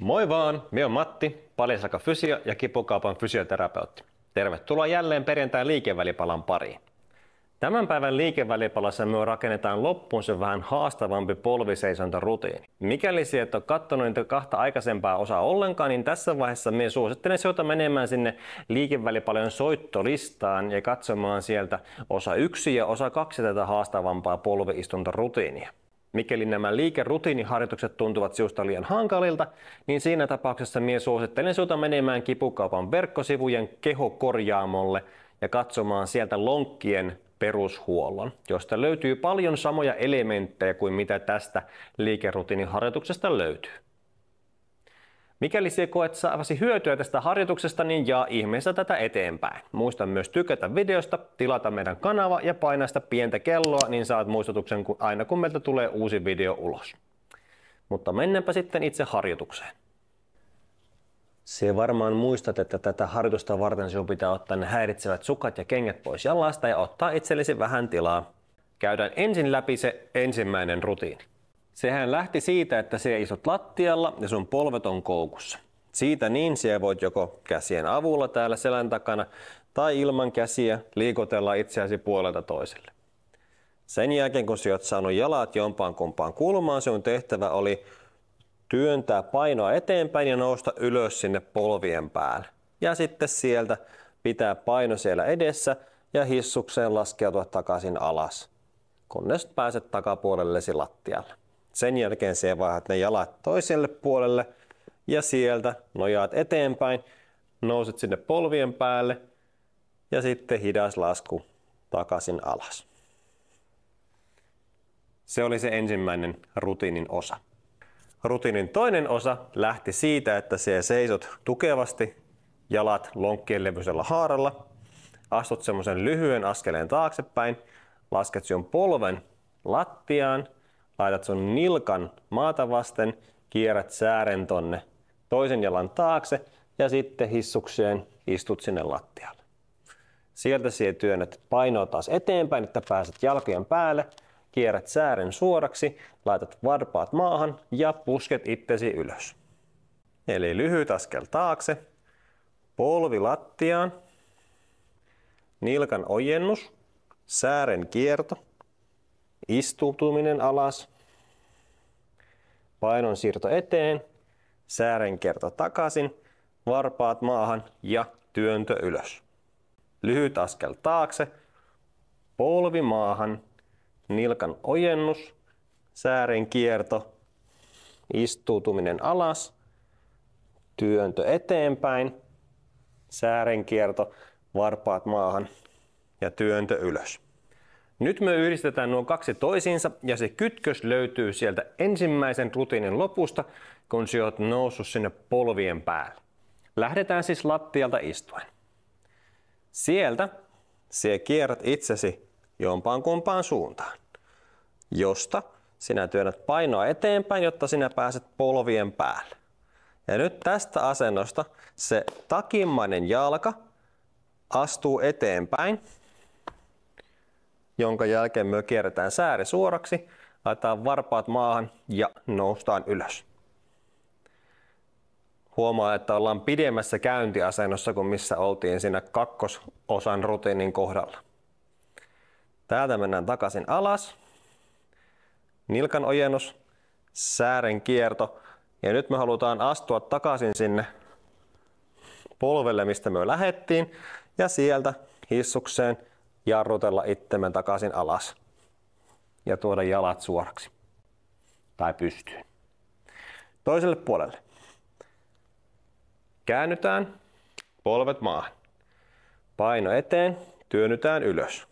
Moi vaan, minä on Matti, Paljasjalka Fysio ja Kipukaupan fysioterapeutti. Tervetuloa jälleen perjantain liikevälipalan pariin. Tämän päivän liikevälipalassa me rakennetaan loppuun se vähän haastavampi polviseisontarutiini. Mikäli sieltä ole katsonut niitä kahta aikaisempaa osaa ollenkaan, niin tässä vaiheessa me suosittelen sinulta menemään sinne liikevälipalan soittolistaan ja katsomaan sieltä osa 1 ja osa 2 tätä haastavampaa polviistuntarutiinia. Mikäli nämä liikerutiiniharjoitukset tuntuvat sinusta liian hankalilta, niin siinä tapauksessa minä suosittelen sinulta menemään kipukaupan verkkosivujen kehokorjaamolle ja katsomaan sieltä lonkkien perushuollon, josta löytyy paljon samoja elementtejä kuin mitä tästä liikerutiiniharjoituksesta löytyy. Mikäli sinä koet saavasi hyötyä tästä harjoituksesta, niin jaa ihmeessä tätä eteenpäin. Muista myös tykätä videosta, tilata meidän kanava ja painaa sitä pientä kelloa, niin saat muistutuksen aina kun meiltä tulee uusi video ulos. Mutta mennäänpä sitten itse harjoitukseen. Se varmaan muistat, että tätä harjoitusta varten sinun pitää ottaa ne häiritsevät sukat ja kengät pois jalasta ja ottaa itsellesi vähän tilaa. Käydään ensin läpi se ensimmäinen rutiini. Sehän lähti siitä, että se istut lattialla ja sun polvet on koukussa. Siitä niin siellä voit joko käsien avulla täällä selän takana tai ilman käsiä liikotella itseäsi puolelta toiselle. Sen jälkeen kun sinä olet saanut jalat jompaan kumpaan kulmaan, sinun tehtävä oli työntää painoa eteenpäin ja nousta ylös sinne polvien päälle. Ja sitten sieltä pitää paino siellä edessä ja hissukseen laskeutua takaisin alas, kunnes pääset takapuolellesi lattialle. Sen jälkeen se vaihdat ne jalat toiselle puolelle ja sieltä nojaat eteenpäin, nouset sinne polvien päälle ja sitten hidas lasku takaisin alas. Se oli se ensimmäinen rutiinin osa. Rutiinin toinen osa lähti siitä, että se seisot tukevasti, jalat lonkkien levyisellä haaralla, astut semmoisen lyhyen askeleen taaksepäin, lasket sinun polven lattiaan – laitat sun nilkan maata vasten, kierrät säären tonne toisen jalan taakse ja sitten hissukseen istut sinne lattialle. Sieltä siihen työnnät painoa taas eteenpäin, että pääset jalkojen päälle, kierrät säären suoraksi, laitat varpaat maahan ja pusket itsesi ylös. Eli lyhyt askel taakse, polvi lattiaan, nilkan ojennus, säären kierto, istutuminen alas, painon siirto eteen, säären kerto takaisin, varpaat maahan ja työntö ylös. Lyhyt askel taakse, polvi maahan, nilkan ojennus, säären kierto, istuutuminen alas, työntö eteenpäin, säären kierto, varpaat maahan ja työntö ylös. Nyt me yhdistetään nuo kaksi toisiinsa ja se kytkös löytyy sieltä ensimmäisen rutiinin lopusta, kun sinä olet noussut sinne polvien päälle. Lähdetään siis lattialta istuen. Sieltä sinä kierrät itsesi jompaan kumpaan suuntaan, josta sinä työnnät painoa eteenpäin, jotta sinä pääset polvien päälle. Ja nyt tästä asennosta se takimmainen jalka astuu eteenpäin jonka jälkeen me kierretään sääri suoraksi, laitetaan varpaat maahan ja noustaan ylös. Huomaa, että ollaan pidemmässä käyntiasennossa kuin missä oltiin siinä kakkososan rutiinin kohdalla. Täältä mennään takaisin alas. Nilkan ojennus, säären kierto. Ja nyt me halutaan astua takaisin sinne polvelle, mistä me lähettiin. Ja sieltä hissukseen jarrutella itsemme takaisin alas ja tuoda jalat suoraksi tai pystyyn. Toiselle puolelle. Käännytään, polvet maahan. Paino eteen, työnnytään ylös.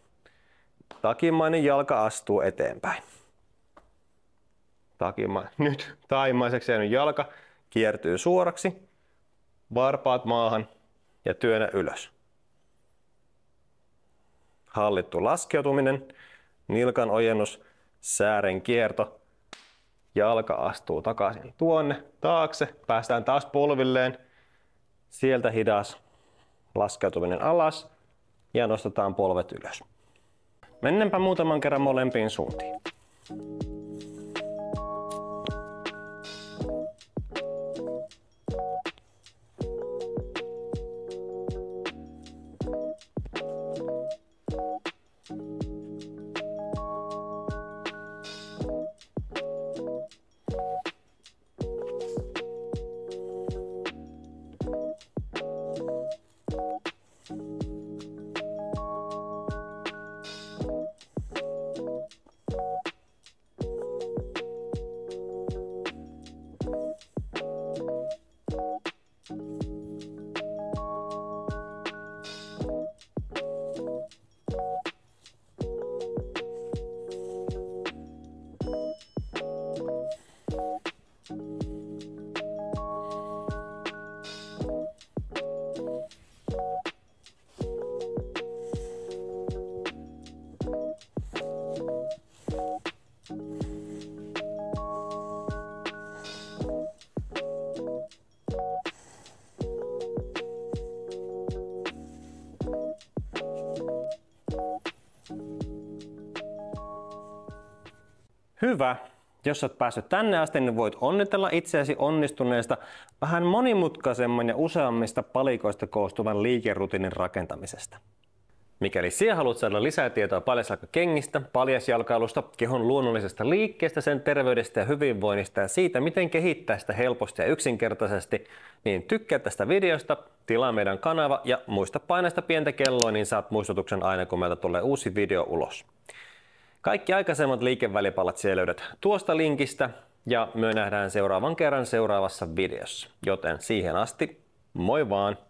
Takimainen jalka astuu eteenpäin. Takima, nyt taimaiseksi jäänyt jalka kiertyy suoraksi, varpaat maahan ja työnnä ylös hallittu laskeutuminen, nilkan ojennus, säären kierto, jalka astuu takaisin tuonne taakse, päästään taas polvilleen, sieltä hidas laskeutuminen alas ja nostetaan polvet ylös. Mennäänpä muutaman kerran molempiin suuntiin. hyvä. Jos olet päässyt tänne asti, niin voit onnitella itseäsi onnistuneesta vähän monimutkaisemman ja useammista palikoista koostuvan liikerutinin rakentamisesta. Mikäli sinä haluat saada lisää tietoa paljasjalkakengistä, paljasjalkailusta, kehon luonnollisesta liikkeestä, sen terveydestä ja hyvinvoinnista ja siitä, miten kehittää sitä helposti ja yksinkertaisesti, niin tykkää tästä videosta, tilaa meidän kanava ja muista painaa sitä pientä kelloa, niin saat muistutuksen aina kun meiltä tulee uusi video ulos. Kaikki aikaisemmat liikevälipalat siellä löydät tuosta linkistä ja me nähdään seuraavan kerran seuraavassa videossa. Joten siihen asti, moi vaan!